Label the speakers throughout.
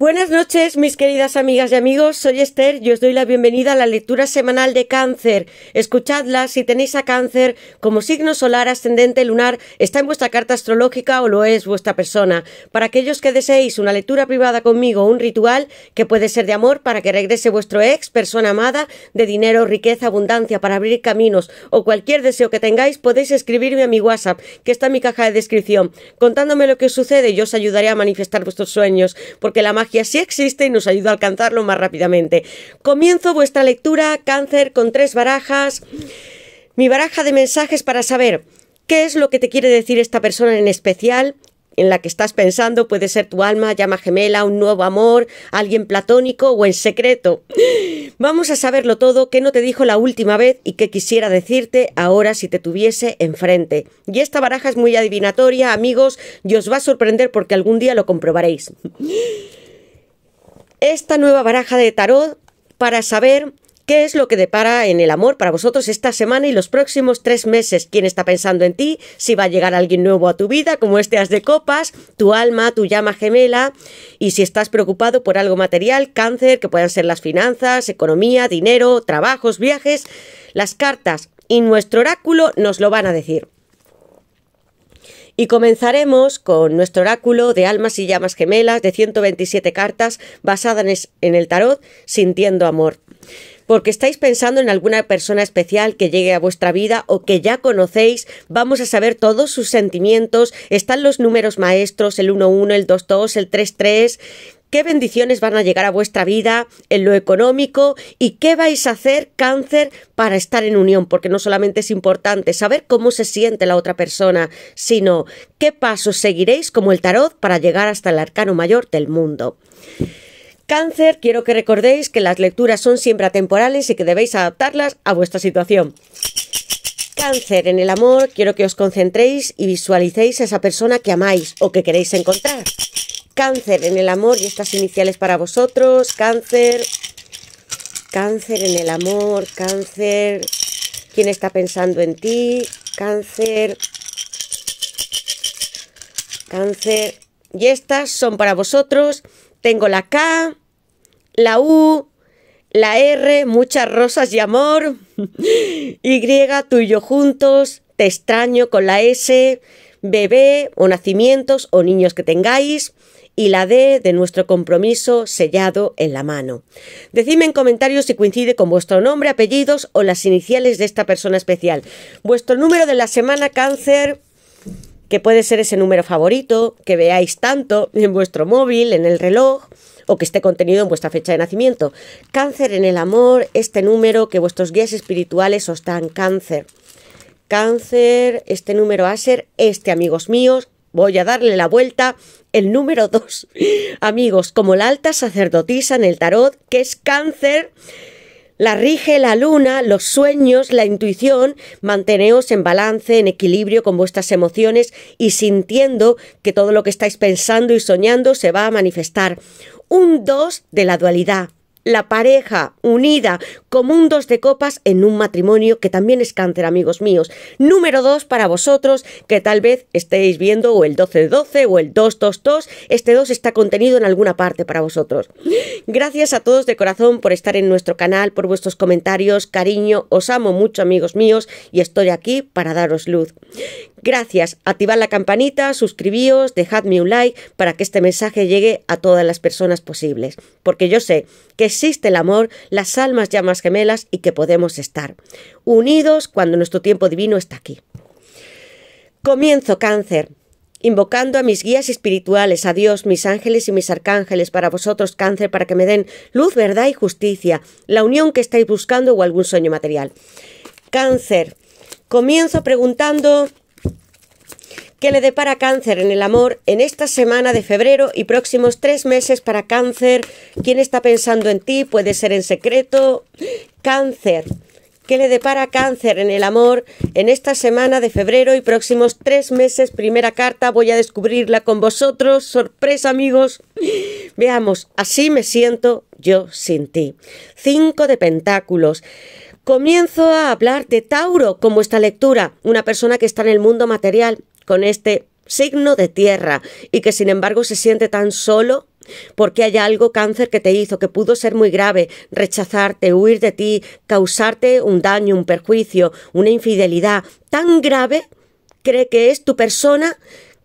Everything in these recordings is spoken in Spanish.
Speaker 1: Buenas noches, mis queridas amigas y amigos. Soy Esther y os doy la bienvenida a la lectura semanal de Cáncer. Escuchadla si tenéis a Cáncer como signo solar, ascendente, lunar, está en vuestra carta astrológica o lo es vuestra persona. Para aquellos que deseéis una lectura privada conmigo, un ritual que puede ser de amor para que regrese vuestro ex, persona amada, de dinero, riqueza, abundancia, para abrir caminos o cualquier deseo que tengáis, podéis escribirme a mi WhatsApp, que está en mi caja de descripción, contándome lo que sucede y yo os ayudaré a manifestar vuestros sueños, porque la y así existe y nos ayuda a alcanzarlo más rápidamente. Comienzo vuestra lectura, cáncer, con tres barajas. Mi baraja de mensajes para saber qué es lo que te quiere decir esta persona en especial, en la que estás pensando puede ser tu alma, llama gemela, un nuevo amor, alguien platónico o en secreto. Vamos a saberlo todo, qué no te dijo la última vez y qué quisiera decirte ahora si te tuviese enfrente. Y esta baraja es muy adivinatoria, amigos, y os va a sorprender porque algún día lo comprobaréis esta nueva baraja de tarot para saber ¿Qué es lo que depara en el amor para vosotros esta semana y los próximos tres meses? ¿Quién está pensando en ti? ¿Si va a llegar alguien nuevo a tu vida, como este as de copas, tu alma, tu llama gemela? Y si estás preocupado por algo material, cáncer, que puedan ser las finanzas, economía, dinero, trabajos, viajes, las cartas y nuestro oráculo nos lo van a decir. Y comenzaremos con nuestro oráculo de almas y llamas gemelas de 127 cartas basadas en el tarot Sintiendo Amor porque estáis pensando en alguna persona especial que llegue a vuestra vida o que ya conocéis, vamos a saber todos sus sentimientos, están los números maestros, el 11, el 22, el 33, qué bendiciones van a llegar a vuestra vida en lo económico y qué vais a hacer cáncer para estar en unión, porque no solamente es importante saber cómo se siente la otra persona, sino qué pasos seguiréis como el tarot para llegar hasta el arcano mayor del mundo. Cáncer, quiero que recordéis que las lecturas son siempre atemporales y que debéis adaptarlas a vuestra situación. Cáncer, en el amor, quiero que os concentréis y visualicéis a esa persona que amáis o que queréis encontrar. Cáncer, en el amor, y estas iniciales para vosotros, cáncer, cáncer en el amor, cáncer, quién está pensando en ti, cáncer, cáncer, y estas son para vosotros. Tengo la K, la U, la R, muchas rosas y amor, Y, tú y yo juntos, te extraño con la S, bebé o nacimientos o niños que tengáis, y la D de nuestro compromiso sellado en la mano. Decidme en comentarios si coincide con vuestro nombre, apellidos o las iniciales de esta persona especial. Vuestro número de la semana cáncer que puede ser ese número favorito que veáis tanto en vuestro móvil, en el reloj, o que esté contenido en vuestra fecha de nacimiento. Cáncer en el amor, este número que vuestros guías espirituales os dan cáncer. Cáncer, este número a ser, este amigos míos, voy a darle la vuelta. El número 2. Amigos, como la alta sacerdotisa en el tarot, que es cáncer, la rige la luna, los sueños, la intuición, manteneos en balance, en equilibrio con vuestras emociones y sintiendo que todo lo que estáis pensando y soñando se va a manifestar un 2 de la dualidad la pareja unida como un dos de copas en un matrimonio que también es cáncer, amigos míos. Número dos para vosotros que tal vez estéis viendo o el 12 12 o el 222. Este 2 está contenido en alguna parte para vosotros. Gracias a todos de corazón por estar en nuestro canal, por vuestros comentarios, cariño. Os amo mucho, amigos míos, y estoy aquí para daros luz. Gracias. Activad la campanita, suscribíos, dejadme un like para que este mensaje llegue a todas las personas posibles. Porque yo sé que existe el amor, las almas llamas gemelas y que podemos estar unidos cuando nuestro tiempo divino está aquí. Comienzo cáncer, invocando a mis guías espirituales, a Dios, mis ángeles y mis arcángeles, para vosotros cáncer, para que me den luz, verdad y justicia, la unión que estáis buscando o algún sueño material. Cáncer, comienzo preguntando ¿Qué le depara cáncer en el amor en esta semana de febrero y próximos tres meses para cáncer. ¿Quién está pensando en ti? Puede ser en secreto. Cáncer. ¿Qué le depara cáncer en el amor en esta semana de febrero y próximos tres meses? Primera carta, voy a descubrirla con vosotros. Sorpresa, amigos. Veamos, así me siento yo sin ti. Cinco de pentáculos. Comienzo a hablar de Tauro con esta lectura, una persona que está en el mundo material, con este signo de tierra y que sin embargo se siente tan solo porque hay algo cáncer que te hizo, que pudo ser muy grave, rechazarte, huir de ti, causarte un daño, un perjuicio, una infidelidad tan grave, cree que es tu persona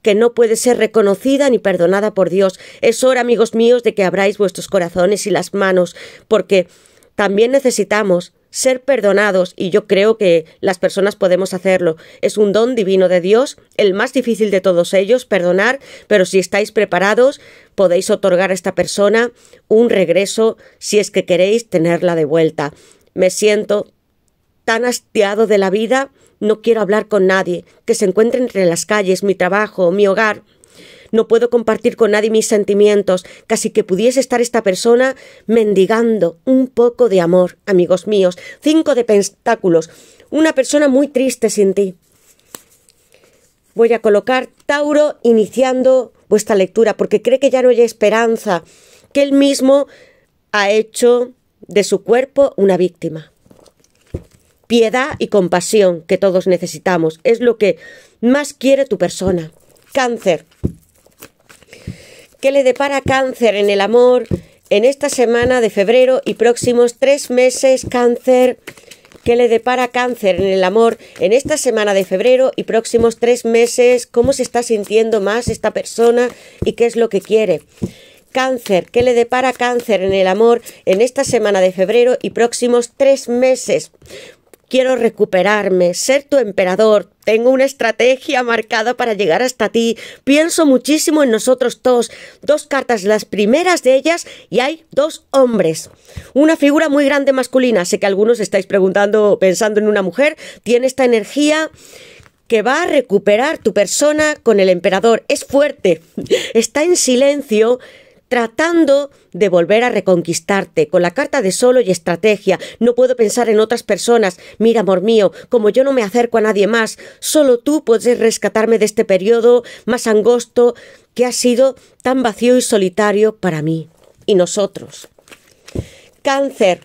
Speaker 1: que no puede ser reconocida ni perdonada por Dios. Es hora, amigos míos, de que abráis vuestros corazones y las manos, porque también necesitamos ser perdonados, y yo creo que las personas podemos hacerlo. Es un don divino de Dios, el más difícil de todos ellos, perdonar, pero si estáis preparados, podéis otorgar a esta persona un regreso si es que queréis tenerla de vuelta. Me siento tan hastiado de la vida, no quiero hablar con nadie, que se encuentre entre las calles, mi trabajo, mi hogar, no puedo compartir con nadie mis sentimientos, casi que pudiese estar esta persona mendigando un poco de amor, amigos míos. Cinco de pentáculos, una persona muy triste sin ti. Voy a colocar Tauro iniciando vuestra lectura, porque cree que ya no hay esperanza, que él mismo ha hecho de su cuerpo una víctima. Piedad y compasión que todos necesitamos es lo que más quiere tu persona. Cáncer. Qué le depara cáncer en el amor en esta semana de febrero y próximos tres meses cáncer Qué le depara cáncer en el amor en esta semana de febrero y próximos tres meses, cómo se está sintiendo más esta persona y qué es lo que quiere. Cáncer, Qué le depara cáncer en el amor en esta semana de febrero y próximos tres meses. Quiero recuperarme, ser tu emperador. Tengo una estrategia marcada para llegar hasta ti. Pienso muchísimo en nosotros dos. Dos cartas, las primeras de ellas, y hay dos hombres. Una figura muy grande masculina. Sé que algunos estáis preguntando, pensando en una mujer. Tiene esta energía que va a recuperar tu persona con el emperador. Es fuerte. Está en silencio tratando de volver a reconquistarte con la carta de solo y estrategia. No puedo pensar en otras personas. Mira, amor mío, como yo no me acerco a nadie más, solo tú puedes rescatarme de este periodo más angosto que ha sido tan vacío y solitario para mí y nosotros. Cáncer,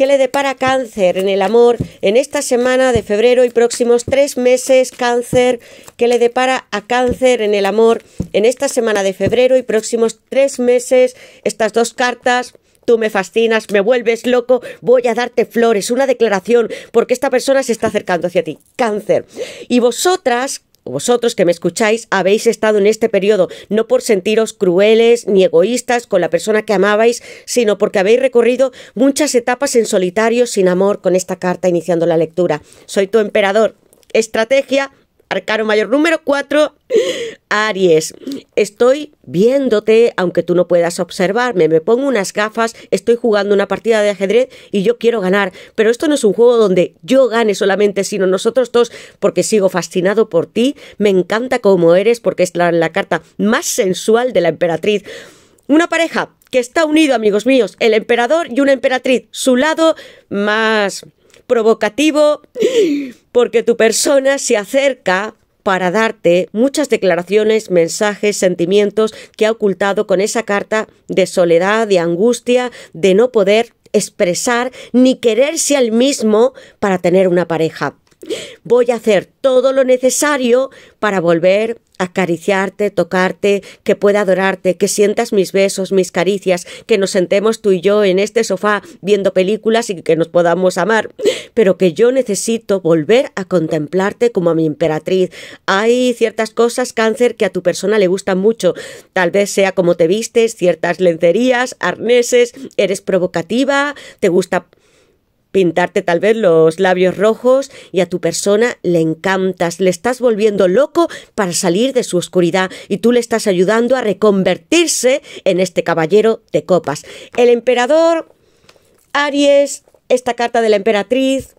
Speaker 1: Qué le depara cáncer en el amor en esta semana de febrero y próximos tres meses cáncer que le depara a cáncer en el amor en esta semana de febrero y próximos tres meses estas dos cartas tú me fascinas, me vuelves loco, voy a darte flores, una declaración, porque esta persona se está acercando hacia ti, cáncer. Y vosotras, vosotros que me escucháis habéis estado en este periodo, no por sentiros crueles ni egoístas con la persona que amabais, sino porque habéis recorrido muchas etapas en solitario, sin amor, con esta carta iniciando la lectura. Soy tu emperador. Estrategia arcano mayor número 4, Aries. Estoy viéndote, aunque tú no puedas observarme. Me pongo unas gafas, estoy jugando una partida de ajedrez y yo quiero ganar. Pero esto no es un juego donde yo gane solamente, sino nosotros dos, porque sigo fascinado por ti. Me encanta cómo eres, porque es la, la carta más sensual de la emperatriz. Una pareja que está unido, amigos míos, el emperador y una emperatriz. Su lado más provocativo porque tu persona se acerca para darte muchas declaraciones, mensajes, sentimientos que ha ocultado con esa carta de soledad, de angustia, de no poder expresar ni quererse al mismo para tener una pareja voy a hacer todo lo necesario para volver a acariciarte, tocarte, que pueda adorarte, que sientas mis besos, mis caricias, que nos sentemos tú y yo en este sofá viendo películas y que nos podamos amar, pero que yo necesito volver a contemplarte como a mi emperatriz. Hay ciertas cosas, cáncer, que a tu persona le gustan mucho, tal vez sea como te vistes, ciertas lencerías, arneses, eres provocativa, te gusta pintarte tal vez los labios rojos y a tu persona le encantas, le estás volviendo loco para salir de su oscuridad y tú le estás ayudando a reconvertirse en este caballero de copas. El emperador, Aries, esta carta de la emperatriz,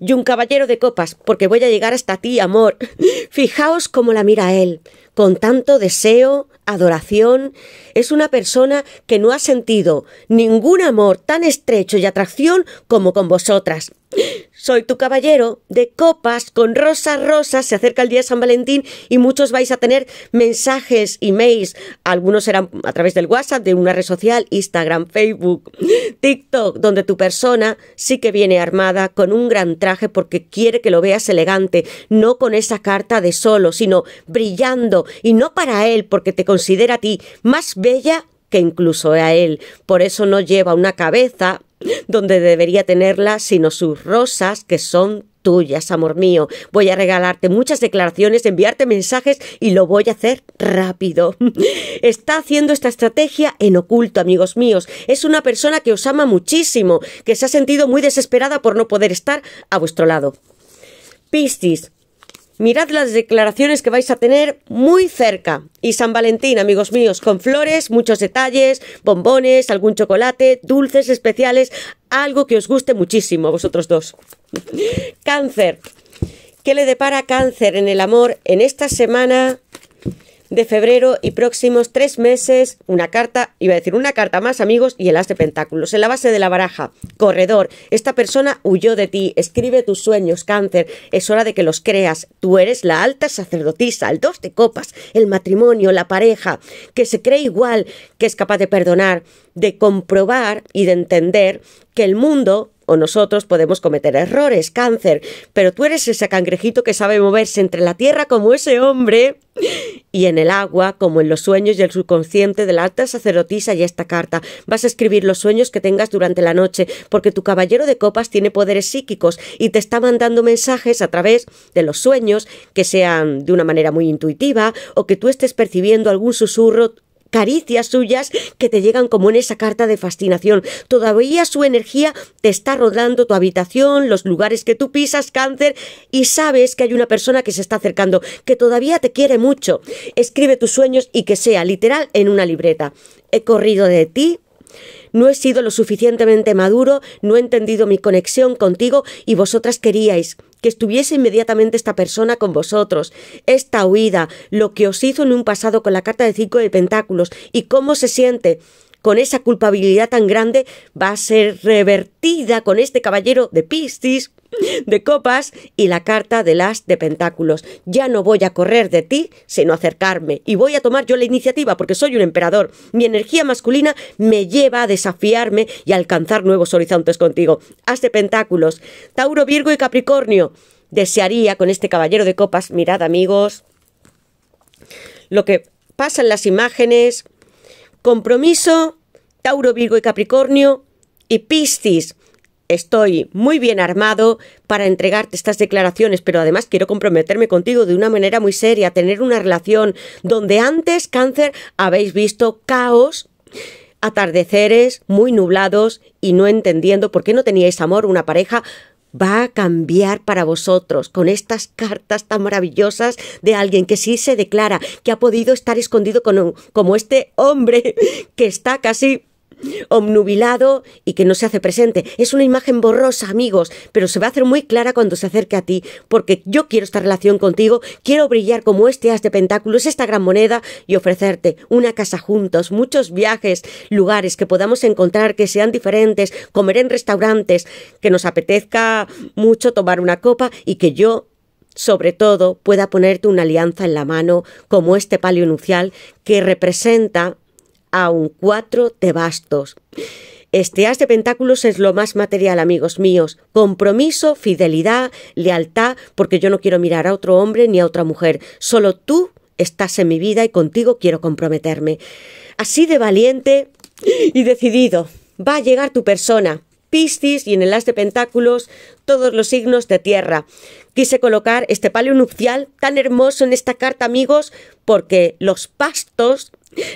Speaker 1: y un caballero de copas, porque voy a llegar hasta ti, amor. Fijaos cómo la mira él, con tanto deseo, adoración. Es una persona que no ha sentido ningún amor tan estrecho y atracción como con vosotras. Soy tu caballero de copas con rosas, rosas. Se acerca el día de San Valentín y muchos vais a tener mensajes, emails. Algunos serán a través del WhatsApp, de una red social, Instagram, Facebook, TikTok, donde tu persona sí que viene armada con un gran traje porque quiere que lo veas elegante, no con esa carta de solo, sino brillando y no para él porque te considera a ti más bella que incluso a él. Por eso no lleva una cabeza donde debería tenerla, sino sus rosas, que son tuyas, amor mío. Voy a regalarte muchas declaraciones, enviarte mensajes y lo voy a hacer rápido. Está haciendo esta estrategia en oculto, amigos míos. Es una persona que os ama muchísimo, que se ha sentido muy desesperada por no poder estar a vuestro lado. Piscis, Mirad las declaraciones que vais a tener muy cerca. Y San Valentín, amigos míos, con flores, muchos detalles, bombones, algún chocolate, dulces especiales, algo que os guste muchísimo a vosotros dos. cáncer. ¿Qué le depara cáncer en el amor en esta semana de febrero y próximos tres meses una carta, iba a decir una carta más amigos y el as de pentáculos. En la base de la baraja, corredor, esta persona huyó de ti, escribe tus sueños, cáncer, es hora de que los creas, tú eres la alta sacerdotisa, el dos de copas, el matrimonio, la pareja, que se cree igual, que es capaz de perdonar, de comprobar y de entender que el mundo o nosotros podemos cometer errores, cáncer, pero tú eres ese cangrejito que sabe moverse entre la tierra como ese hombre y en el agua, como en los sueños y el subconsciente de la alta sacerdotisa y esta carta. Vas a escribir los sueños que tengas durante la noche, porque tu caballero de copas tiene poderes psíquicos y te está mandando mensajes a través de los sueños, que sean de una manera muy intuitiva o que tú estés percibiendo algún susurro caricias suyas que te llegan como en esa carta de fascinación. Todavía su energía te está rodando tu habitación, los lugares que tú pisas, cáncer, y sabes que hay una persona que se está acercando, que todavía te quiere mucho. Escribe tus sueños y que sea literal en una libreta. He corrido de ti, no he sido lo suficientemente maduro, no he entendido mi conexión contigo y vosotras queríais que estuviese inmediatamente esta persona con vosotros, esta huida, lo que os hizo en un pasado con la carta de cinco de pentáculos y cómo se siente con esa culpabilidad tan grande va a ser revertida con este caballero de Piscis de copas y la carta de las de pentáculos. Ya no voy a correr de ti, sino acercarme. Y voy a tomar yo la iniciativa porque soy un emperador. Mi energía masculina me lleva a desafiarme y alcanzar nuevos horizontes contigo. As de pentáculos. Tauro, Virgo y Capricornio. Desearía con este caballero de copas, mirad amigos, lo que pasa en las imágenes. Compromiso, Tauro, Virgo y Capricornio y Piscis estoy muy bien armado para entregarte estas declaraciones, pero además quiero comprometerme contigo de una manera muy seria, tener una relación donde antes cáncer habéis visto caos, atardeceres muy nublados y no entendiendo por qué no teníais amor, una pareja va a cambiar para vosotros con estas cartas tan maravillosas de alguien que sí se declara, que ha podido estar escondido con como este hombre que está casi omnubilado y que no se hace presente. Es una imagen borrosa, amigos, pero se va a hacer muy clara cuando se acerque a ti, porque yo quiero esta relación contigo, quiero brillar como este as de pentáculos, esta gran moneda y ofrecerte una casa juntos, muchos viajes, lugares que podamos encontrar que sean diferentes, comer en restaurantes, que nos apetezca mucho tomar una copa y que yo sobre todo pueda ponerte una alianza en la mano como este palio nupcial que representa ...a un cuatro de bastos. Este as de pentáculos es lo más material, amigos míos. Compromiso, fidelidad, lealtad, porque yo no quiero mirar a otro hombre ni a otra mujer. Solo tú estás en mi vida y contigo quiero comprometerme. Así de valiente y decidido. Va a llegar tu persona. Piscis y en el as de pentáculos todos los signos de tierra. Quise colocar este palio nupcial tan hermoso en esta carta, amigos, porque los pastos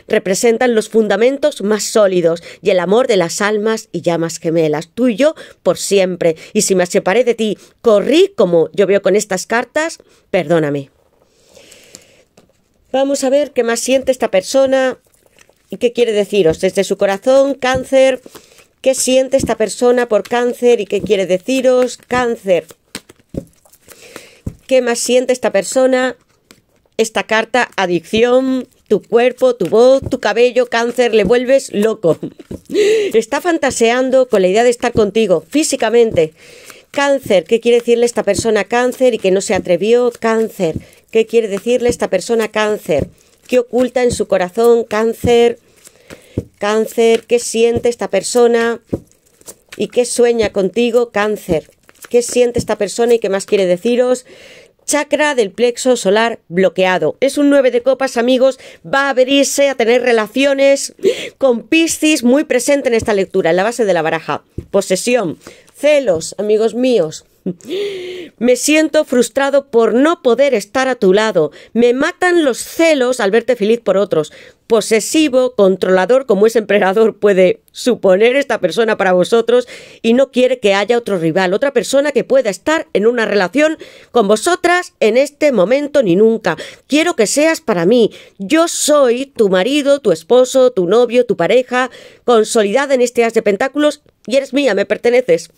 Speaker 1: representan los fundamentos más sólidos y el amor de las almas y llamas gemelas, tuyo por siempre. Y si me separé de ti, corrí como yo veo con estas cartas, perdóname. Vamos a ver qué más siente esta persona y qué quiere deciros desde su corazón, cáncer. ¿Qué siente esta persona por cáncer y qué quiere deciros? Cáncer. ¿Qué más siente esta persona? Esta carta, adicción, tu cuerpo, tu voz, tu cabello, cáncer, le vuelves loco. Está fantaseando con la idea de estar contigo, físicamente. Cáncer, ¿qué quiere decirle esta persona cáncer y que no se atrevió? Cáncer, ¿qué quiere decirle esta persona cáncer? ¿Qué oculta en su corazón cáncer? Cáncer, ¿qué siente esta persona? ¿Y qué sueña contigo cáncer? ¿Qué siente esta persona y qué más quiere deciros? chakra del plexo solar bloqueado. Es un 9 de copas, amigos, va a abrirse a tener relaciones con Piscis muy presente en esta lectura, en la base de la baraja. Posesión, celos, amigos míos. Me siento frustrado por no poder estar a tu lado. Me matan los celos al verte feliz por otros. Posesivo, controlador, como ese emperador puede suponer esta persona para vosotros, y no quiere que haya otro rival, otra persona que pueda estar en una relación con vosotras en este momento ni nunca. Quiero que seas para mí. Yo soy tu marido, tu esposo, tu novio, tu pareja, consolidada en este as de pentáculos y eres mía, me perteneces.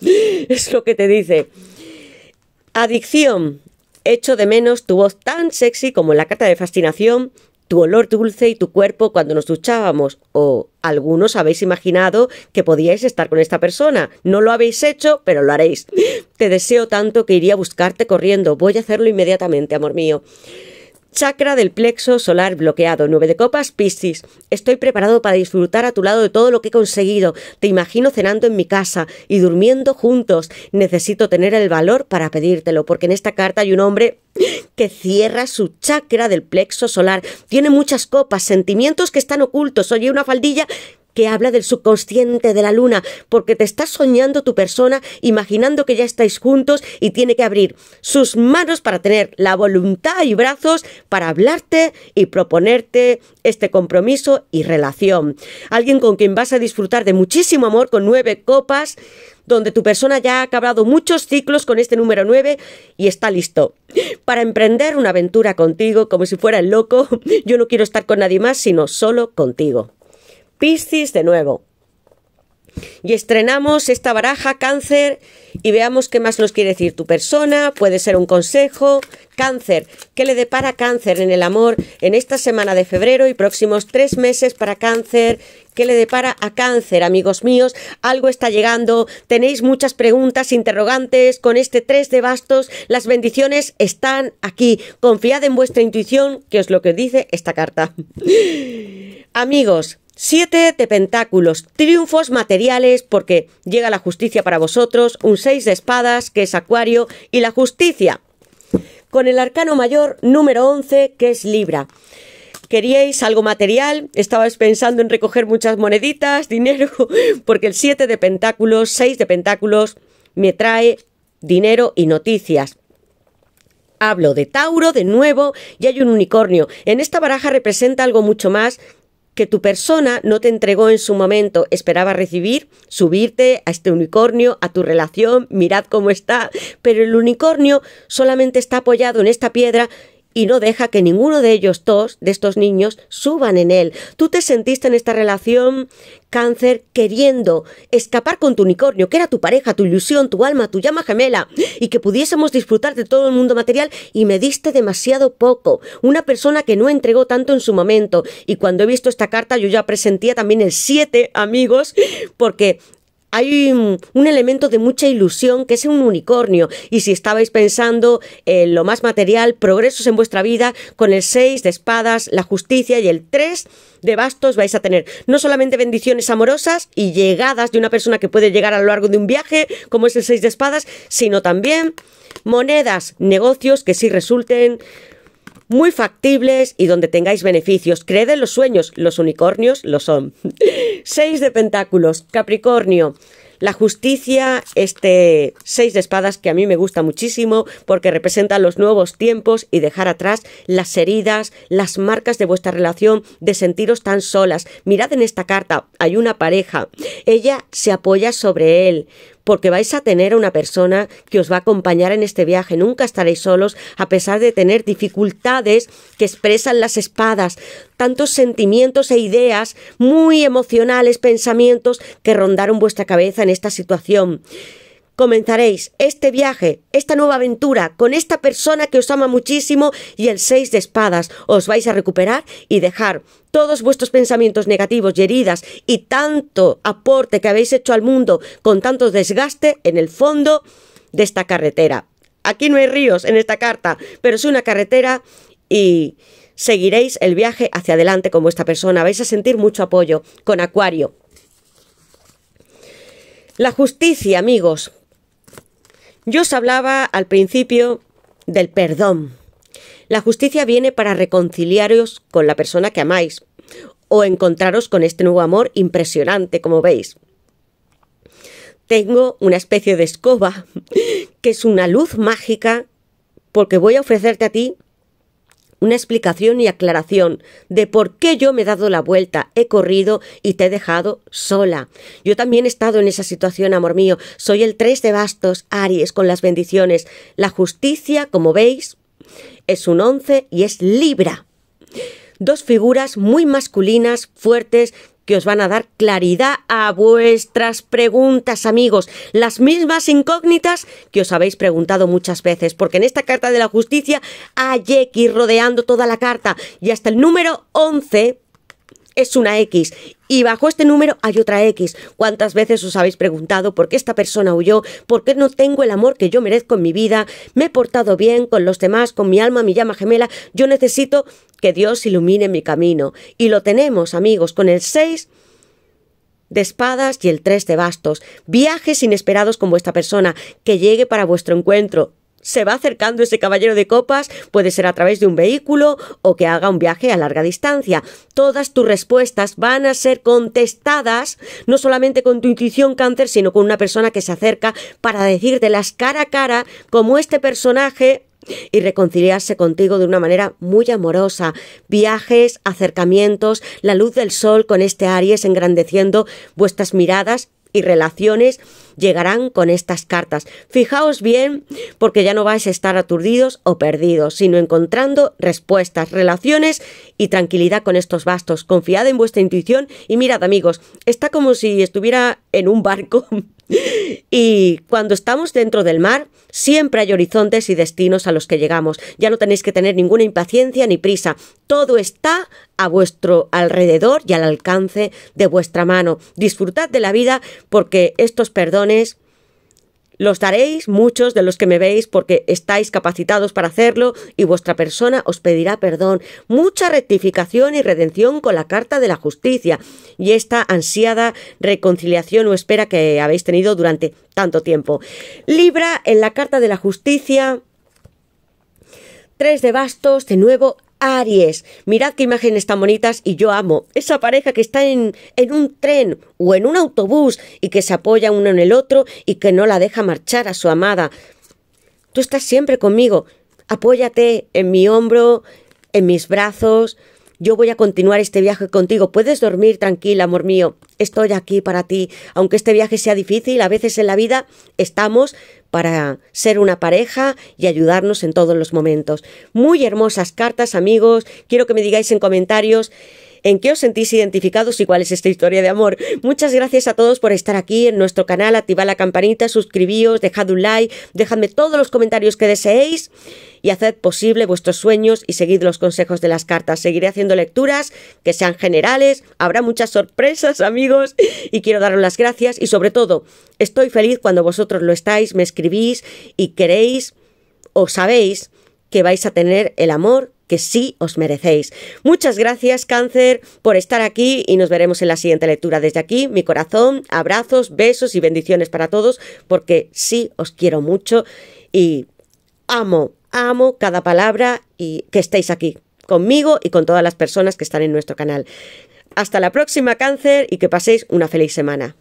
Speaker 1: es lo que te dice. Adicción. Echo de menos tu voz tan sexy como la carta de fascinación, tu olor dulce y tu cuerpo cuando nos duchábamos. O algunos habéis imaginado que podíais estar con esta persona. No lo habéis hecho, pero lo haréis. Te deseo tanto que iría a buscarte corriendo. Voy a hacerlo inmediatamente, amor mío. Chakra del plexo solar bloqueado. Nueve de copas, Piscis. Estoy preparado para disfrutar a tu lado de todo lo que he conseguido. Te imagino cenando en mi casa y durmiendo juntos. Necesito tener el valor para pedírtelo, porque en esta carta hay un hombre que cierra su chakra del plexo solar. Tiene muchas copas, sentimientos que están ocultos. Oye, una faldilla que habla del subconsciente de la luna, porque te estás soñando tu persona, imaginando que ya estáis juntos y tiene que abrir sus manos para tener la voluntad y brazos para hablarte y proponerte este compromiso y relación. Alguien con quien vas a disfrutar de muchísimo amor con nueve copas, donde tu persona ya ha acabado muchos ciclos con este número nueve y está listo para emprender una aventura contigo como si fuera el loco. Yo no quiero estar con nadie más, sino solo contigo. Piscis de nuevo. Y estrenamos esta baraja cáncer y veamos qué más nos quiere decir tu persona, puede ser un consejo. Cáncer, ¿qué le depara cáncer en el amor en esta semana de febrero y próximos tres meses para cáncer? ¿Qué le depara a cáncer, amigos míos? Algo está llegando, tenéis muchas preguntas, interrogantes, con este tres de bastos, las bendiciones están aquí. Confiad en vuestra intuición, que es lo que dice esta carta. amigos, Siete de pentáculos, triunfos materiales porque llega la justicia para vosotros, un seis de espadas que es acuario y la justicia con el arcano mayor número 11 que es Libra. ¿Queríais algo material? ¿Estabais pensando en recoger muchas moneditas, dinero? Porque el siete de pentáculos, seis de pentáculos me trae dinero y noticias hablo de Tauro de nuevo y hay un unicornio. En esta baraja representa algo mucho más que tu persona no te entregó en su momento. Esperaba recibir, subirte a este unicornio, a tu relación, mirad cómo está, pero el unicornio solamente está apoyado en esta piedra y no deja que ninguno de ellos dos, de estos niños, suban en él. Tú te sentiste en esta relación cáncer queriendo escapar con tu unicornio, que era tu pareja, tu ilusión, tu alma, tu llama gemela, y que pudiésemos disfrutar de todo el mundo material y me diste demasiado poco, una persona que no entregó tanto en su momento. Y cuando he visto esta carta yo ya presentía también el siete amigos, porque hay un, elemento de mucha ilusión que es un unicornio. Y si estabais pensando en lo más material, progresos en vuestra vida, con el 6 de espadas, la justicia y el 3 de bastos vais a tener no solamente bendiciones amorosas y llegadas de una persona que puede llegar a lo largo de un viaje, como es el 6 de espadas, sino también monedas, negocios que sí resulten muy factibles y donde tengáis beneficios. Creed en los sueños, los unicornios lo son. Seis de pentáculos, Capricornio. La justicia, este seis de espadas que a mí me gusta muchísimo porque representa los nuevos tiempos y dejar atrás las heridas, las marcas de vuestra relación, de sentiros tan solas. Mirad en esta carta, hay una pareja. Ella se apoya sobre él porque vais a tener a una persona que os va a acompañar en este viaje. Nunca estaréis solos, a pesar de tener dificultades que expresan las espadas, tantos sentimientos e ideas muy emocionales, pensamientos que rondaron vuestra cabeza en esta situación comenzaréis este viaje, esta nueva aventura con esta persona que os ama muchísimo y el 6 de espadas. Os vais a recuperar y dejar todos vuestros pensamientos negativos y heridas y tanto aporte que habéis hecho al mundo con tanto desgaste en el fondo de esta carretera. Aquí no hay ríos en esta carta, pero es una carretera y seguiréis el viaje hacia adelante con vuestra persona. Vais a sentir mucho apoyo con Acuario. La justicia, amigos. Yo os hablaba al principio del perdón. La justicia viene para reconciliaros con la persona que amáis o encontraros con este nuevo amor impresionante, como veis. Tengo una especie de escoba que es una luz mágica porque voy a ofrecerte a ti una explicación y aclaración de por qué yo me he dado la vuelta, he corrido y te he dejado sola. Yo también he estado en esa situación, amor mío. Soy el tres de bastos, Aries, con las bendiciones. La justicia, como veis, es un once y es Libra. Dos figuras muy masculinas, fuertes, que os van a dar claridad a vuestras preguntas, amigos, las mismas incógnitas que os habéis preguntado muchas veces, porque en esta carta de la justicia hay X rodeando toda la carta y hasta el número 11 es una X y bajo este número hay otra X. ¿Cuántas veces os habéis preguntado por qué esta persona huyó? ¿Por qué no tengo el amor que yo merezco en mi vida? ¿Me he portado bien con los demás, con mi alma, mi llama gemela? Yo necesito que Dios ilumine mi camino. Y lo tenemos, amigos, con el 6 de espadas y el 3 de bastos. Viajes inesperados con vuestra persona, que llegue para vuestro encuentro, se va acercando ese caballero de copas, puede ser a través de un vehículo o que haga un viaje a larga distancia. Todas tus respuestas van a ser contestadas, no solamente con tu intuición cáncer, sino con una persona que se acerca para decírtelas cara a cara, como este personaje y reconciliarse contigo de una manera muy amorosa. Viajes, acercamientos, la luz del sol con este Aries engrandeciendo vuestras miradas y relaciones llegarán con estas cartas. Fijaos bien porque ya no vais a estar aturdidos o perdidos, sino encontrando respuestas, relaciones y tranquilidad con estos bastos. Confiad en vuestra intuición y mirad amigos, está como si estuviera en un barco y cuando estamos dentro del mar, siempre hay horizontes y destinos a los que llegamos. Ya no tenéis que tener ninguna impaciencia ni prisa. Todo está a vuestro alrededor y al alcance de vuestra mano. Disfrutad de la vida porque estos perdones los daréis muchos de los que me veis porque estáis capacitados para hacerlo y vuestra persona os pedirá perdón, mucha rectificación y redención con la carta de la justicia y esta ansiada reconciliación o espera que habéis tenido durante tanto tiempo. Libra en la carta de la justicia. Tres de bastos, de nuevo Aries. Mirad qué imágenes tan bonitas y yo amo esa pareja que está en, en, un tren o en un autobús y que se apoya uno en el otro y que no la deja marchar a su amada. Tú estás siempre conmigo. Apóyate en mi hombro, en mis brazos, yo voy a continuar este viaje contigo. Puedes dormir tranquila, amor mío. Estoy aquí para ti. Aunque este viaje sea difícil, a veces en la vida estamos para ser una pareja y ayudarnos en todos los momentos. Muy hermosas cartas, amigos. Quiero que me digáis en comentarios en qué os sentís identificados y cuál es esta historia de amor. Muchas gracias a todos por estar aquí en nuestro canal, activad la campanita, suscribíos, dejad un like, dejadme todos los comentarios que deseéis y haced posible vuestros sueños y seguid los consejos de las cartas. Seguiré haciendo lecturas que sean generales, habrá muchas sorpresas amigos y quiero daros las gracias y sobre todo estoy feliz cuando vosotros lo estáis, me escribís y queréis o sabéis que vais a tener el amor que sí os merecéis. Muchas gracias, Cáncer, por estar aquí y nos veremos en la siguiente lectura. Desde aquí, mi corazón, abrazos, besos y bendiciones para todos, porque sí os quiero mucho y amo, amo cada palabra y que estéis aquí conmigo y con todas las personas que están en nuestro canal. Hasta la próxima, Cáncer, y que paséis una feliz semana.